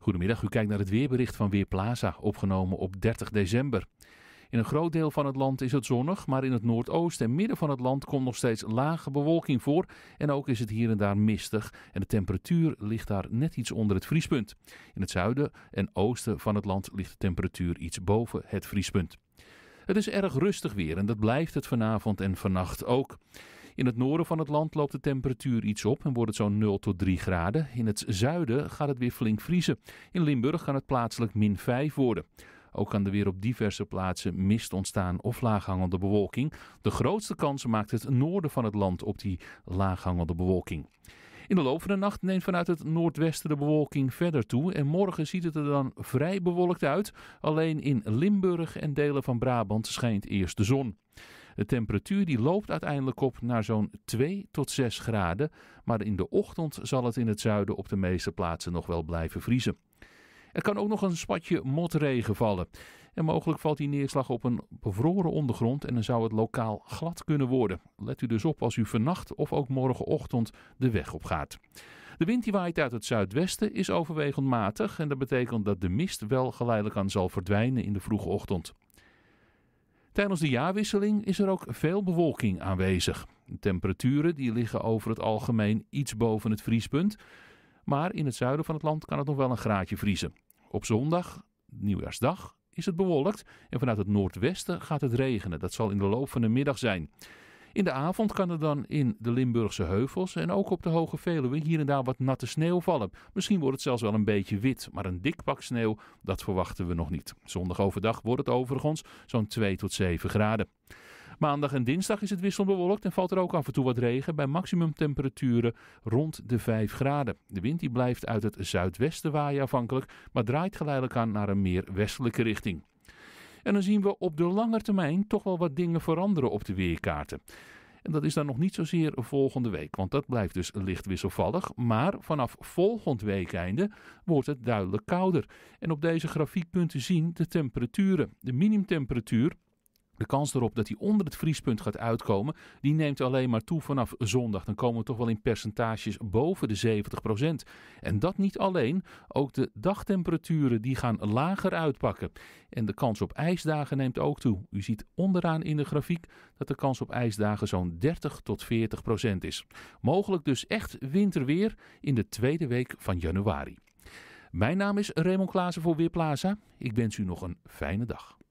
Goedemiddag, u kijkt naar het weerbericht van Weerplaza, opgenomen op 30 december. In een groot deel van het land is het zonnig, maar in het noordoosten en midden van het land komt nog steeds lage bewolking voor. En ook is het hier en daar mistig en de temperatuur ligt daar net iets onder het vriespunt. In het zuiden en oosten van het land ligt de temperatuur iets boven het vriespunt. Het is erg rustig weer en dat blijft het vanavond en vannacht ook. In het noorden van het land loopt de temperatuur iets op en wordt het zo'n 0 tot 3 graden. In het zuiden gaat het weer flink vriezen. In Limburg kan het plaatselijk min 5 worden. Ook kan er weer op diverse plaatsen mist ontstaan of laaghangende bewolking. De grootste kans maakt het noorden van het land op die laaghangende bewolking. In de loop van de nacht neemt vanuit het noordwesten de bewolking verder toe. En morgen ziet het er dan vrij bewolkt uit. Alleen in Limburg en delen van Brabant schijnt eerst de zon. De temperatuur die loopt uiteindelijk op naar zo'n 2 tot 6 graden, maar in de ochtend zal het in het zuiden op de meeste plaatsen nog wel blijven vriezen. Er kan ook nog een spatje motregen vallen. En mogelijk valt die neerslag op een bevroren ondergrond en dan zou het lokaal glad kunnen worden. Let u dus op als u vannacht of ook morgenochtend de weg op gaat. De wind die waait uit het zuidwesten is overwegend matig en dat betekent dat de mist wel geleidelijk aan zal verdwijnen in de vroege ochtend. Tijdens de jaarwisseling is er ook veel bewolking aanwezig. temperaturen die liggen over het algemeen iets boven het vriespunt. Maar in het zuiden van het land kan het nog wel een graadje vriezen. Op zondag, nieuwjaarsdag, is het bewolkt en vanuit het noordwesten gaat het regenen. Dat zal in de loop van de middag zijn. In de avond kan er dan in de Limburgse heuvels en ook op de Hoge Veluwe hier en daar wat natte sneeuw vallen. Misschien wordt het zelfs wel een beetje wit, maar een dik pak sneeuw, dat verwachten we nog niet. Zondag overdag wordt het overigens zo'n 2 tot 7 graden. Maandag en dinsdag is het wisselbewolkt en valt er ook af en toe wat regen bij maximumtemperaturen rond de 5 graden. De wind die blijft uit het zuidwesten waaien afhankelijk, maar draait geleidelijk aan naar een meer westelijke richting. En dan zien we op de lange termijn toch wel wat dingen veranderen op de weerkaarten. En dat is dan nog niet zozeer volgende week, want dat blijft dus licht wisselvallig. Maar vanaf volgend week wordt het duidelijk kouder. En op deze grafiek zien de temperaturen. De minimumtemperatuur de kans erop dat hij onder het vriespunt gaat uitkomen, die neemt alleen maar toe vanaf zondag. Dan komen we toch wel in percentages boven de 70%. En dat niet alleen, ook de dagtemperaturen die gaan lager uitpakken. En de kans op ijsdagen neemt ook toe. U ziet onderaan in de grafiek dat de kans op ijsdagen zo'n 30 tot 40% is. Mogelijk dus echt winterweer in de tweede week van januari. Mijn naam is Raymond Klaassen voor Weerplaza. Ik wens u nog een fijne dag.